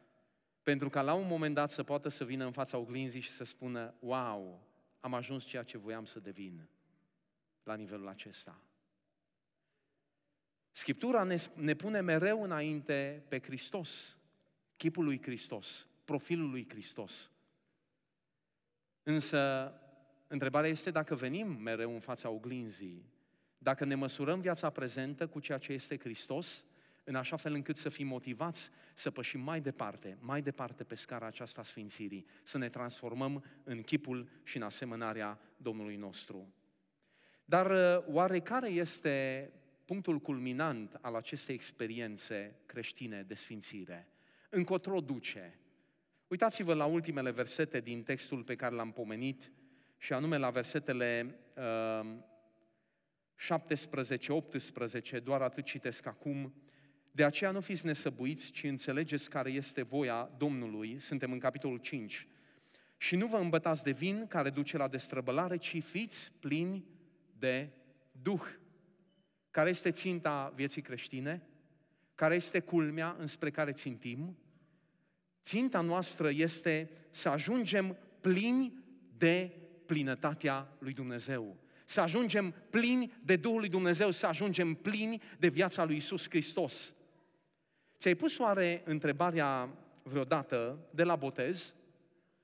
Pentru ca la un moment dat să poată să vină în fața oglinzii și să spună, wow, am ajuns ceea ce voiam să devin la nivelul acesta. Scriptura ne, ne pune mereu înainte pe Hristos, chipul lui Hristos, profilul lui Hristos. Însă, întrebarea este dacă venim mereu în fața oglinzii dacă ne măsurăm viața prezentă cu ceea ce este Hristos, în așa fel încât să fim motivați să pășim mai departe, mai departe pe scara aceasta sfințirii, să ne transformăm în chipul și în asemănarea Domnului nostru. Dar uh, oare care este punctul culminant al acestei experiențe creștine de sfințire? Încotro duce? Uitați-vă la ultimele versete din textul pe care l-am pomenit, și anume la versetele uh, 17-18, doar atât citesc acum. De aceea nu fiți nesăbuiți, ci înțelegeți care este voia Domnului. Suntem în capitolul 5. Și nu vă îmbătați de vin care duce la destrăbălare, ci fiți plini de Duh. Care este ținta vieții creștine? Care este culmea înspre care țintim? Ținta noastră este să ajungem plini de plinătatea lui Dumnezeu. Să ajungem plini de Duhul lui Dumnezeu, să ajungem plini de viața lui Isus Hristos. Ți-ai pus oare întrebarea vreodată de la botez?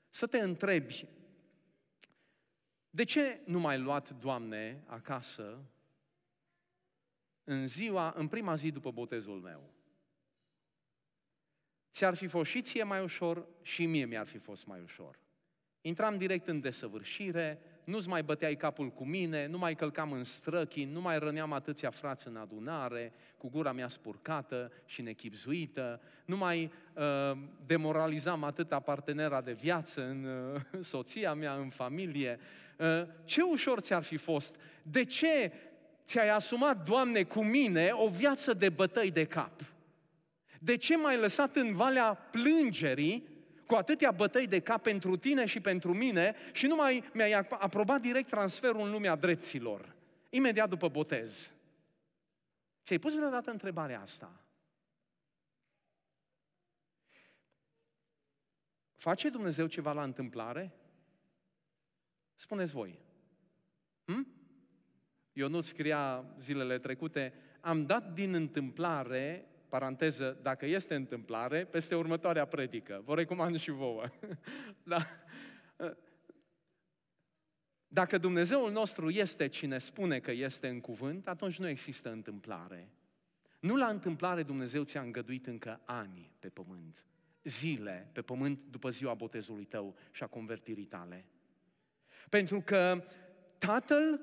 Să te întrebi, de ce nu mai luat, Doamne, acasă în ziua, în prima zi după botezul meu? Ți-ar fi fost și ție mai ușor și mie mi-ar fi fost mai ușor. Intram direct în desăvârșire, nu-ți mai băteai capul cu mine, nu mai călcam în străchii, nu mai răneam atâția frați în adunare, cu gura mea spurcată și nechipzuită, nu mai uh, demoralizam atâta partenera de viață în uh, soția mea, în familie. Uh, ce ușor ți-ar fi fost? De ce ți-ai asumat, Doamne, cu mine o viață de bătăi de cap? De ce m-ai lăsat în valea plângerii cu atâtea bătăi de cap pentru tine și pentru mine și nu mai mi-ai aprobat direct transferul în lumea dreptilor, imediat după botez. Ți-ai pus vreodată întrebarea asta? Face Dumnezeu ceva la întâmplare? Spuneți voi. Hm? Eu nu scria zilele trecute, am dat din întâmplare paranteză, dacă este întâmplare, peste următoarea predică. Vă recomand și vouă. da. Dacă Dumnezeul nostru este cine spune că este în cuvânt, atunci nu există întâmplare. Nu la întâmplare Dumnezeu ți-a îngăduit încă ani pe pământ, zile pe pământ după ziua botezului tău și a convertirii tale. Pentru că Tatăl,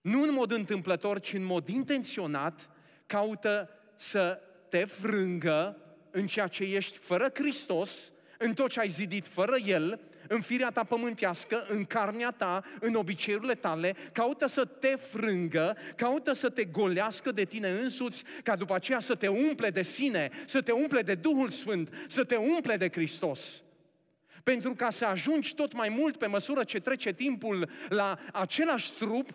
nu în mod întâmplător, ci în mod intenționat, caută să te frângă în ceea ce ești fără Hristos, în tot ce ai zidit fără El, în firea ta pământească, în carnea ta, în obiceiurile tale, caută să te frângă, caută să te golească de tine însuți, ca după aceea să te umple de sine, să te umple de Duhul Sfânt, să te umple de Hristos. Pentru ca să ajungi tot mai mult pe măsură ce trece timpul la același trup,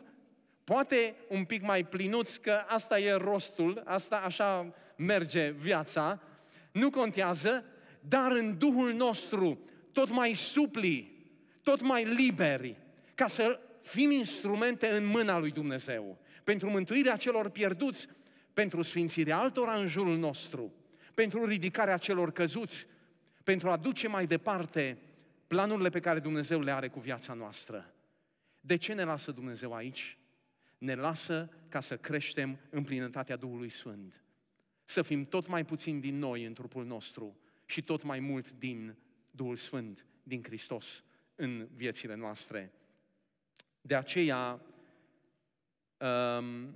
Poate un pic mai plinuți, că asta e rostul, asta așa merge viața, nu contează, dar în Duhul nostru tot mai supli, tot mai liberi, ca să fim instrumente în mâna lui Dumnezeu, pentru mântuirea celor pierduți, pentru sfințirea altora în jurul nostru, pentru ridicarea celor căzuți, pentru a duce mai departe planurile pe care Dumnezeu le are cu viața noastră. De ce ne lasă Dumnezeu aici? ne lasă ca să creștem în plinătatea Duhului Sfânt. Să fim tot mai puțin din noi în trupul nostru și tot mai mult din Duhul Sfânt, din Hristos în viețile noastre. De aceea, um,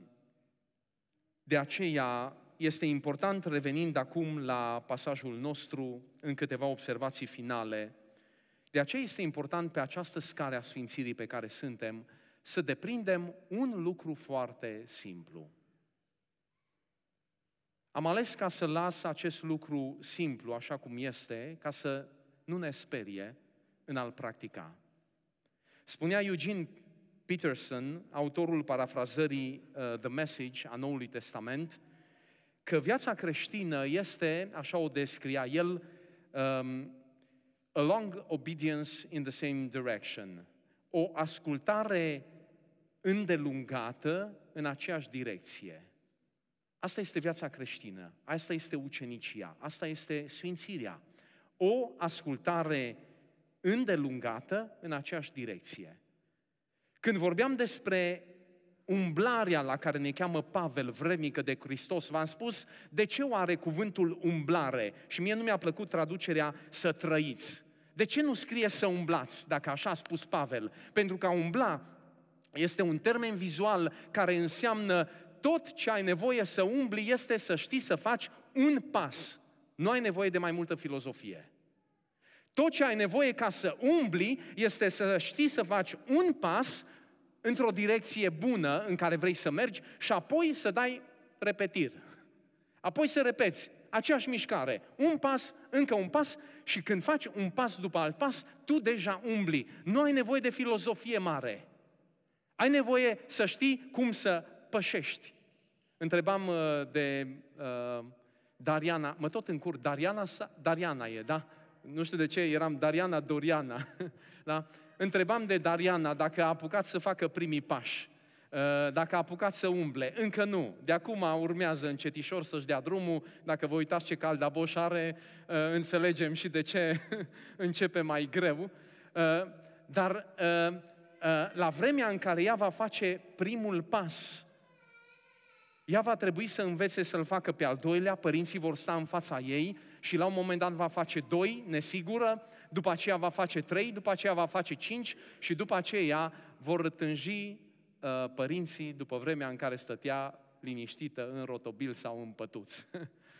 de aceea este important, revenind acum la pasajul nostru, în câteva observații finale, de aceea este important pe această scară a Sfințirii pe care suntem, să deprindem un lucru foarte simplu. Am ales ca să las acest lucru simplu, așa cum este, ca să nu ne sperie în a-l practica. Spunea Eugene Peterson, autorul parafrazării uh, The Message a Noului Testament, că viața creștină este, așa o descria el, um, a long obedience in the same direction, o ascultare îndelungată în aceeași direcție. Asta este viața creștină, asta este ucenicia, asta este sfințirea. O ascultare îndelungată în aceeași direcție. Când vorbeam despre umblarea la care ne cheamă Pavel, vremică de Hristos, v-am spus de ce oare cuvântul umblare? Și mie nu mi-a plăcut traducerea să trăiți. De ce nu scrie să umblați, dacă așa a spus Pavel? Pentru că a umbla este un termen vizual care înseamnă tot ce ai nevoie să umbli este să știi să faci un pas. Nu ai nevoie de mai multă filozofie. Tot ce ai nevoie ca să umbli este să știi să faci un pas într-o direcție bună în care vrei să mergi și apoi să dai repetir. Apoi să repeți aceeași mișcare. Un pas, încă un pas și când faci un pas după alt pas, tu deja umbli. Nu ai nevoie de filozofie mare. Ai nevoie să știi cum să pășești. Întrebam uh, de uh, Dariana, mă tot încur, Dariana, Dariana e, da? Nu știu de ce, eram Dariana Doriana, da? Întrebam de Dariana dacă a apucat să facă primii pași, uh, dacă a apucat să umble. Încă nu. De acum urmează încetișor să-și dea drumul. Dacă vă uitați ce caldaboș are, uh, înțelegem și de ce începe mai greu. Dar Eh, la vremea în care ea va face primul pas, ea va trebui să învețe să-l facă pe al doilea, părinții vor sta în fața ei și la un moment dat va face doi, nesigură, după aceea va face trei, după aceea va face cinci și după aceea vor rătânji uh, eh, părinții după vremea în care stătea liniștită în rotobil sau în pătuț.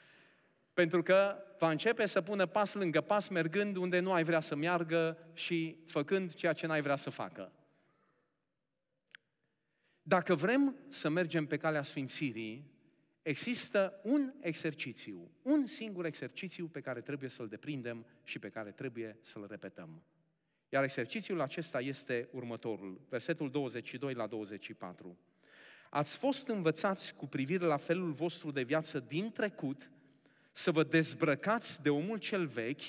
Pentru că va începe să pună pas lângă pas, mergând unde nu ai vrea să meargă și făcând ceea ce n-ai vrea să facă. Dacă vrem să mergem pe calea sfințirii, există un exercițiu, un singur exercițiu pe care trebuie să-l deprindem și pe care trebuie să-l repetăm. Iar exercițiul acesta este următorul, versetul 22 la 24. Ați fost învățați cu privire la felul vostru de viață din trecut să vă dezbrăcați de omul cel vechi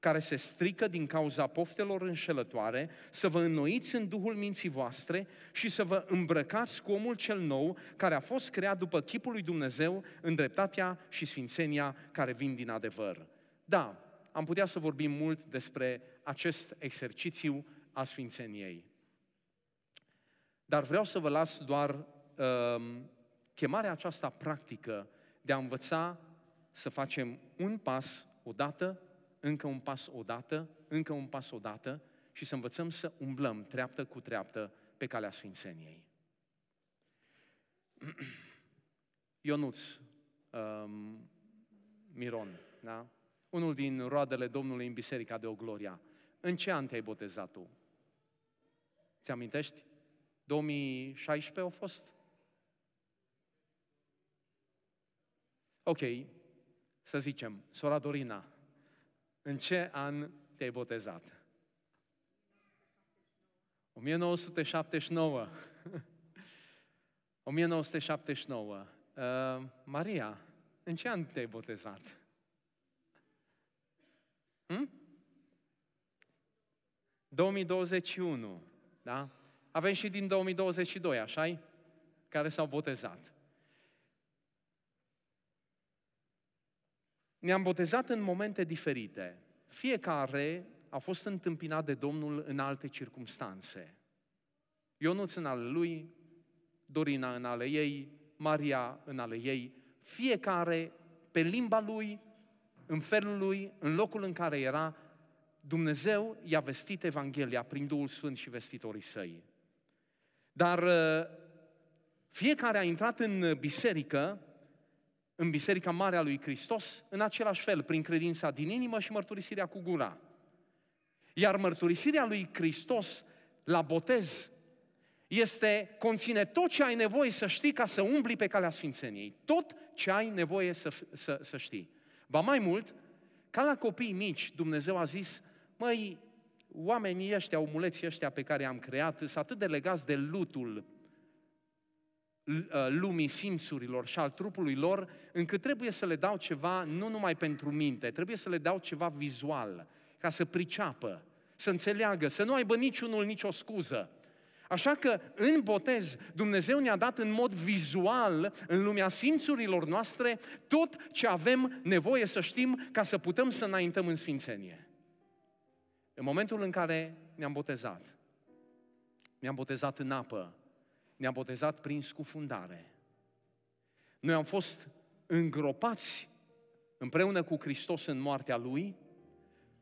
care se strică din cauza poftelor înșelătoare, să vă înnoiți în duhul minții voastre și să vă îmbrăcați cu omul cel nou, care a fost creat după chipul lui Dumnezeu, în dreptatea și sfințenia care vin din adevăr. Da, am putea să vorbim mult despre acest exercițiu a sfințeniei. Dar vreau să vă las doar uh, chemarea aceasta practică de a învăța să facem un pas odată încă un pas odată, încă un pas odată și să învățăm să umblăm treaptă cu treaptă pe calea Sfințeniei. Ionuț, um, Miron, da? unul din roadele Domnului în Biserica de Ogloria. În ce an te-ai botezat tu? Ți-amintești? 2016 au fost? Ok, să zicem, sora Dorina, în ce an te-ai botezat? 1979. 1979. Uh, Maria, în ce an te-ai botezat? Hmm? 2021, da? Avem și din 2022, așa Care s-au botezat. Ne-am botezat în momente diferite. Fiecare a fost întâmpinat de Domnul în alte circumstanțe. Ionuț în ale lui, Dorina în ale ei, Maria în ale ei, fiecare pe limba lui, în felul lui, în locul în care era, Dumnezeu i-a vestit Evanghelia prin Duhul Sfânt și vestitorii săi. Dar uh, fiecare a intrat în biserică în Biserica Mare a lui Hristos, în același fel, prin credința din inimă și mărturisirea cu gura. Iar mărturisirea lui Hristos la botez este, conține tot ce ai nevoie să știi ca să umbli pe calea Sfințeniei. Tot ce ai nevoie să, să, să știi. Ba mai mult, ca la copii mici, Dumnezeu a zis, măi, oamenii ăștia, omuleții ăștia pe care i-am creat, sunt atât de legați de lutul Uh, lumii, simțurilor și al trupului lor, încât trebuie să le dau ceva nu numai pentru minte, trebuie să le dau ceva vizual, ca să priceapă, să înțeleagă, să nu aibă niciunul nicio scuză. Așa că în botez Dumnezeu ne-a dat în mod vizual, în lumea simțurilor noastre, tot ce avem nevoie să știm ca să putem să înaintăm în sfințenie. În momentul în care ne-am botezat, ne-am botezat în apă, ne-am botezat prin scufundare. Noi am fost îngropați împreună cu Hristos în moartea Lui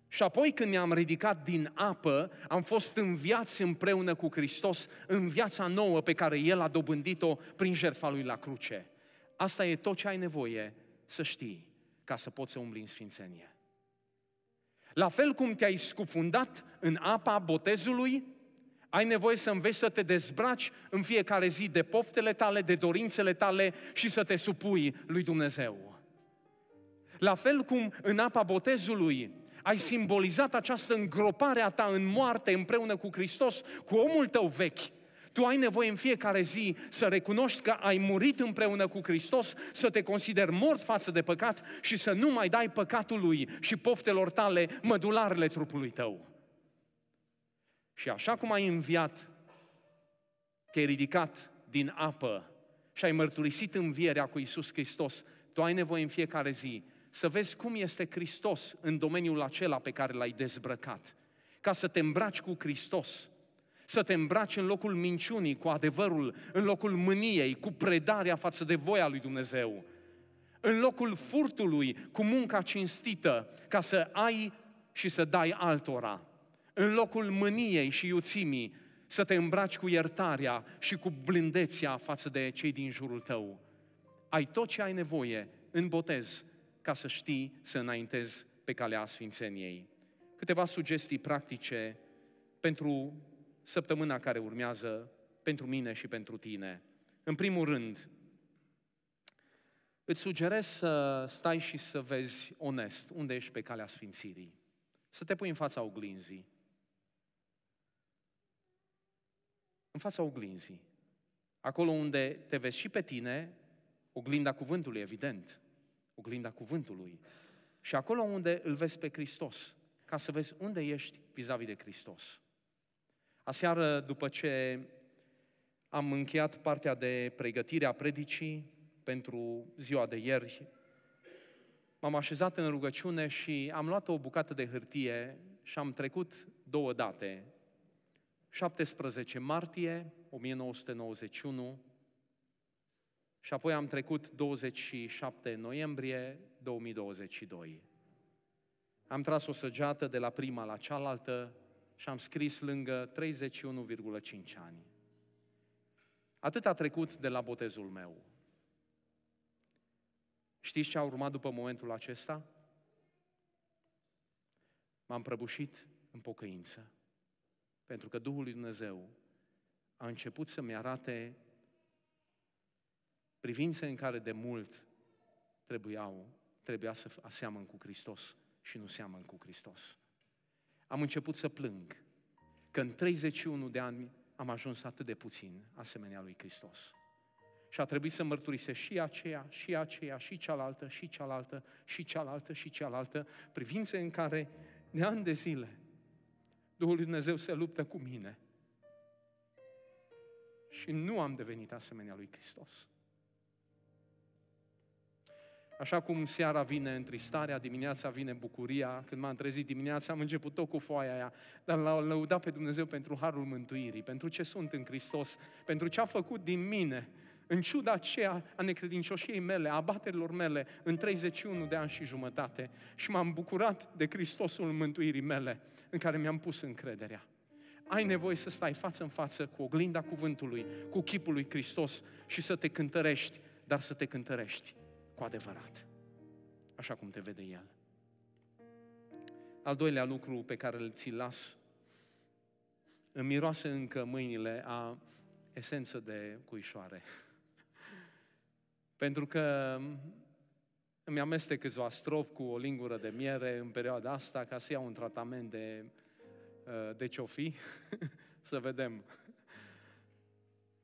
și apoi când ne-am ridicat din apă, am fost înviați împreună cu Hristos în viața nouă pe care El a dobândit-o prin jertfa Lui la cruce. Asta e tot ce ai nevoie să știi ca să poți să umbli în sfințenie. La fel cum te-ai scufundat în apa botezului, ai nevoie să înveți să te dezbraci în fiecare zi de poftele tale, de dorințele tale și să te supui lui Dumnezeu. La fel cum în apa botezului ai simbolizat această îngropare a ta în moarte împreună cu Hristos, cu omul tău vechi, tu ai nevoie în fiecare zi să recunoști că ai murit împreună cu Hristos, să te consideri mort față de păcat și să nu mai dai păcatului și poftelor tale mădularele trupului tău. Și așa cum ai înviat, te-ai ridicat din apă și ai mărturisit învierea cu Isus Hristos, tu ai nevoie în fiecare zi să vezi cum este Hristos în domeniul acela pe care l-ai dezbrăcat. Ca să te îmbraci cu Hristos, să te îmbraci în locul minciunii cu adevărul, în locul mâniei cu predarea față de voia lui Dumnezeu, în locul furtului cu munca cinstită, ca să ai și să dai altora în locul mâniei și iuțimii, să te îmbraci cu iertarea și cu blândețea față de cei din jurul tău. Ai tot ce ai nevoie în botez ca să știi să înaintezi pe calea Sfințeniei. Câteva sugestii practice pentru săptămâna care urmează, pentru mine și pentru tine. În primul rând, îți sugerez să stai și să vezi onest unde ești pe calea Sfințirii. Să te pui în fața oglinzii în fața oglinzii. Acolo unde te vezi și pe tine, oglinda cuvântului, evident, oglinda cuvântului. Și acolo unde îl vezi pe Hristos, ca să vezi unde ești vis-a-vis de Hristos. Aseară, după ce am încheiat partea de pregătire a predicii pentru ziua de ieri, m-am așezat în rugăciune și am luat o bucată de hârtie și am trecut două date 17 martie 1991 și apoi am trecut 27 noiembrie 2022. Am tras o săgeată de la prima la cealaltă și am scris lângă 31,5 ani. Atât a trecut de la botezul meu. Știți ce a urmat după momentul acesta? M-am prăbușit în pocăință. Pentru că Duhul lui Dumnezeu a început să-mi arate privințe în care de mult trebuiau, trebuia să aseamăn cu Hristos și nu seamăn cu Hristos. Am început să plâng că în 31 de ani am ajuns atât de puțin asemenea lui Hristos. Și a trebuit să mărturise și aceea, și aceea, și cealaltă, și cealaltă, și cealaltă, și cealaltă, privințe în care de ani de zile Duhul lui Dumnezeu se luptă cu mine. Și nu am devenit asemenea lui Hristos. Așa cum seara vine întristarea, dimineața vine bucuria, când m-am trezit dimineața am început tot cu foaia aia, dar l-au lăudat pe Dumnezeu pentru harul mântuirii, pentru ce sunt în Hristos, pentru ce a făcut din mine, în ciuda aceea a necredincioșiei mele, a abaterilor mele, în 31 de ani și jumătate. Și m-am bucurat de Hristosul mântuirii mele, în care mi-am pus încrederea. Ai nevoie să stai față în față cu oglinda cuvântului, cu chipul lui Hristos și să te cântărești, dar să te cântărești cu adevărat, așa cum te vede El. Al doilea lucru pe care îl ți las, îmi miroase încă mâinile a esență de cuișoare. Pentru că îmi amestec câțiva strop cu o lingură de miere în perioada asta ca să iau un tratament de, uh, de ciofi, să vedem.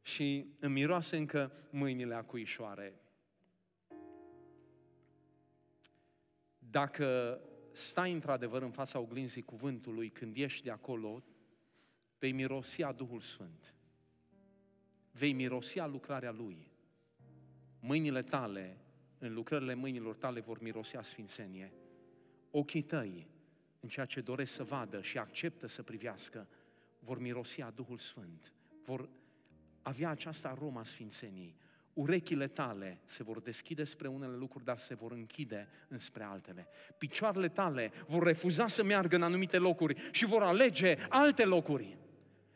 Și îmi miroase încă mâinile acuișoare. Dacă stai într-adevăr în fața oglinzii cuvântului când ieși de acolo, vei mirosi a Duhul Sfânt. Vei mirosi a lucrarea Lui mâinile tale, în lucrările mâinilor tale vor mirosea sfințenie. Ochii tăi, în ceea ce doresc să vadă și acceptă să privească, vor mirosea Duhul Sfânt, vor avea această aroma sfințeniei. Urechile tale se vor deschide spre unele lucruri, dar se vor închide înspre altele. Picioarele tale vor refuza să meargă în anumite locuri și vor alege alte locuri.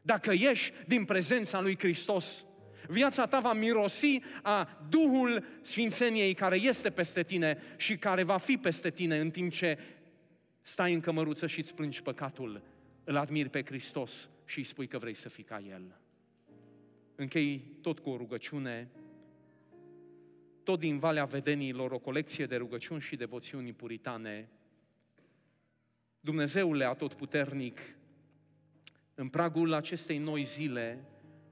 Dacă ieși din prezența lui Hristos, Viața ta va mirosi a Duhul Sfințeniei care este peste tine și care va fi peste tine în timp ce stai în cămăruță și îți plângi păcatul, îl admiri pe Hristos și îi spui că vrei să fii ca El. Închei tot cu o rugăciune, tot din Valea Vedenilor, o colecție de rugăciuni și devoțiuni puritane. Dumnezeule Atotputernic, în pragul acestei noi zile,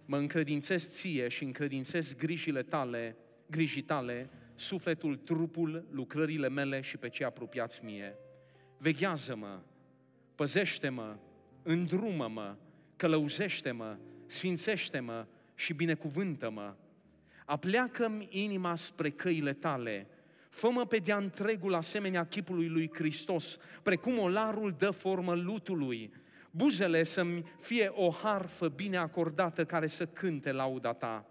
mă încredințez ție și încredințez grijile tale, grijii tale, sufletul, trupul, lucrările mele și pe cei apropiați mie. Veghează-mă, păzește-mă, îndrumă-mă, călăuzește-mă, sfințește-mă și binecuvântă-mă. Apleacă-mi inima spre căile tale, Fă-mă pe de-a întregul asemenea chipului lui Hristos, precum olarul dă formă lutului, buzele să-mi fie o harfă bine acordată care să cânte lauda ta.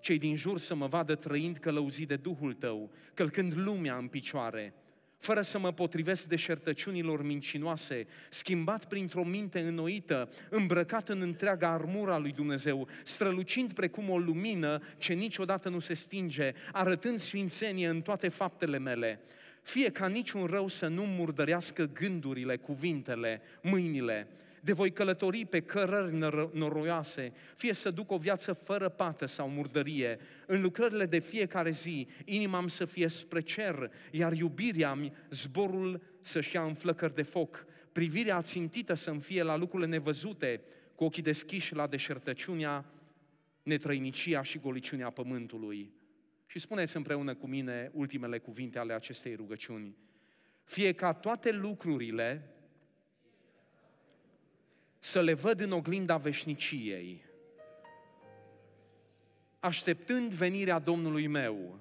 Cei din jur să mă vadă trăind călăuzit de Duhul tău, călcând lumea în picioare, fără să mă potrivesc deșertăciunilor mincinoase, schimbat printr-o minte înnoită, îmbrăcat în întreaga armura lui Dumnezeu, strălucind precum o lumină ce niciodată nu se stinge, arătând sfințenie în toate faptele mele, fie ca niciun rău să nu murdărească gândurile, cuvintele, mâinile, de voi călători pe cărări noroioase, fie să duc o viață fără pată sau murdărie, în lucrările de fiecare zi, inima am să fie spre cer, iar iubirea mi zborul să-și ia în flăcări de foc, privirea țintită să-mi fie la lucrurile nevăzute, cu ochii deschiși la deșertăciunea, netrăinicia și goliciunea pământului. Și spuneți împreună cu mine ultimele cuvinte ale acestei rugăciuni. Fie ca toate lucrurile să le văd în oglinda veșniciei, așteptând venirea Domnului meu,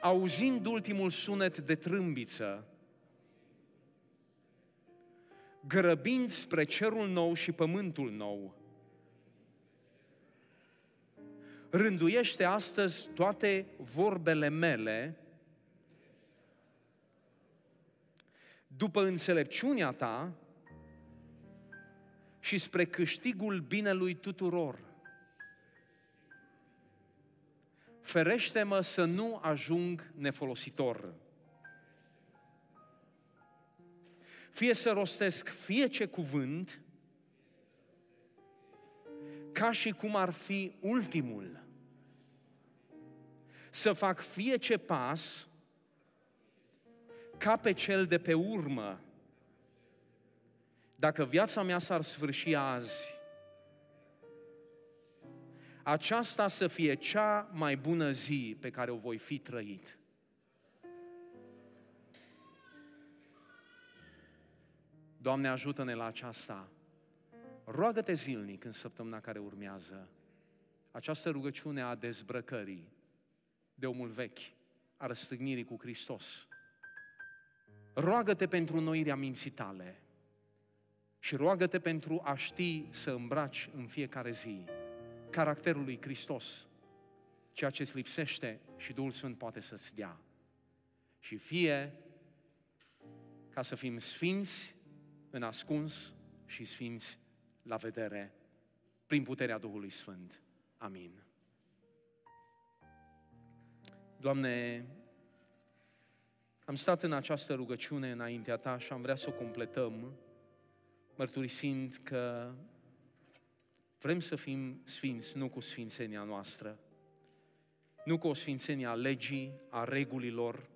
auzind ultimul sunet de trâmbiță, grăbind spre cerul nou și pământul nou, rânduiește astăzi toate vorbele mele după înțelepciunea ta și spre câștigul binelui tuturor. Ferește-mă să nu ajung nefolositor. Fie să rostesc fie ce cuvânt, ca și cum ar fi ultimul să fac fie ce pas ca pe cel de pe urmă. Dacă viața mea s-ar sfârși azi, aceasta să fie cea mai bună zi pe care o voi fi trăit. Doamne, ajută-ne la aceasta. Roagă-te zilnic în săptămâna care urmează. Această rugăciune a dezbrăcării de omul vechi, a răstignirii cu Hristos. Roagă-te pentru noirea minții tale și roagă-te pentru a ști să îmbraci în fiecare zi caracterul lui Hristos, ceea ce îți lipsește și Duhul Sfânt poate să-ți dea. Și fie ca să fim sfinți în ascuns și sfinți la vedere prin puterea Duhului Sfânt. Amin. Doamne, am stat în această rugăciune înaintea Ta și am vrea să o completăm, mărturisind că vrem să fim sfinți, nu cu sfințenia noastră, nu cu o sfințenie a legii, a regulilor.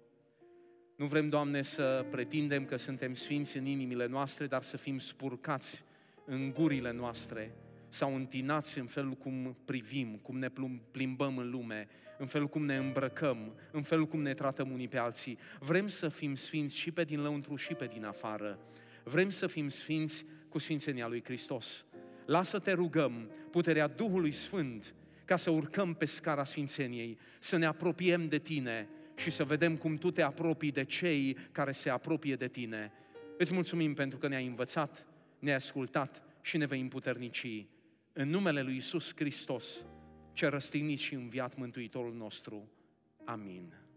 Nu vrem, Doamne, să pretindem că suntem sfinți în inimile noastre, dar să fim spurcați în gurile noastre, s-au întinați în felul cum privim, cum ne plimbăm în lume, în felul cum ne îmbrăcăm, în felul cum ne tratăm unii pe alții. Vrem să fim sfinți și pe din lăuntru și pe din afară. Vrem să fim sfinți cu sfințenia lui Hristos. Lasă-te rugăm puterea Duhului Sfânt ca să urcăm pe scara sfințeniei, să ne apropiem de tine și să vedem cum tu te apropii de cei care se apropie de tine. Îți mulțumim pentru că ne-ai învățat, ne-ai ascultat și ne vei împuternici în numele lui Isus Hristos, ce răstignit și înviat Mântuitorul nostru. Amin.